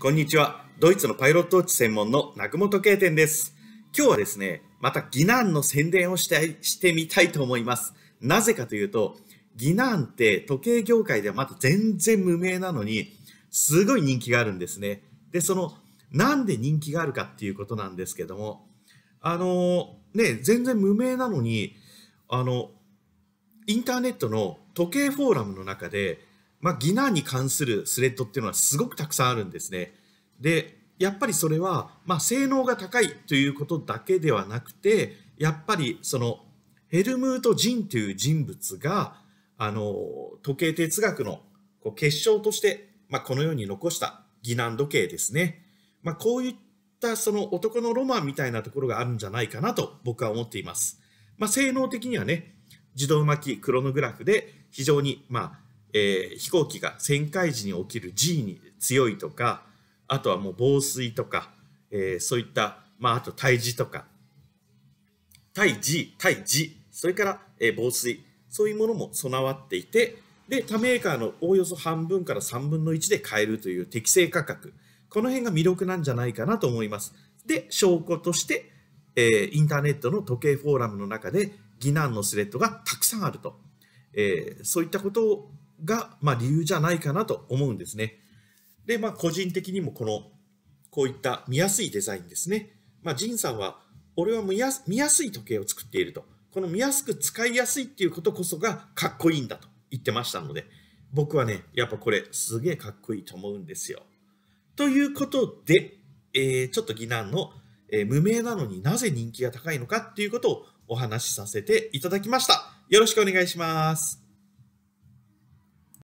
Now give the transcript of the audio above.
こんにちは。ドイツのパイロットウォッチ専門の中本慶店です。今日はですね、またぎなんの宣伝をしてしてみたいと思います。なぜかというと、ギナンって時計業界ではまだ全然無名なのに、すごい人気があるんですね。で、その、なんで人気があるかっていうことなんですけども、あのね、全然無名なのに、あの、インターネットの時計フォーラムの中で、まあ、ギナーに関するスレッドっていうのはすごくたくさんあるんですね。で、やっぱりそれは、まあ、性能が高いということだけではなくて、やっぱりそのヘルムート・ジンという人物が、あの、時計哲学のこう結晶として、まあ、このように残した疑難時計ですね。まあ、こういったその男のロマンみたいなところがあるんじゃないかなと僕は思っています。まあ、性能的にはね、自動巻きクロノグラフで非常に、まあ、えー、飛行機が旋回時に起きる G に強いとかあとはもう防水とか、えー、そういった、まあ、あと対児とか対 G 対 G それから、えー、防水そういうものも備わっていてで他メーカーのおおよそ半分から3分の1で買えるという適正価格この辺が魅力なんじゃないかなと思いますで証拠として、えー、インターネットの時計フォーラムの中で疑難のスレッドがたくさんあると、えー、そういったことをが、まあ、理由じゃないかなと思うんですね。で、まあ、個人的にもこの、こういった見やすいデザインですね。まあ、ジンさんは、俺は見やすい時計を作っていると。この見やすく使いやすいっていうことこそがかっこいいんだと言ってましたので、僕はね、やっぱこれすげえかっこいいと思うんですよ。ということで、えー、ちょっと疑難の、えー、無名なのになぜ人気が高いのかっていうことをお話しさせていただきました。よろしくお願いします。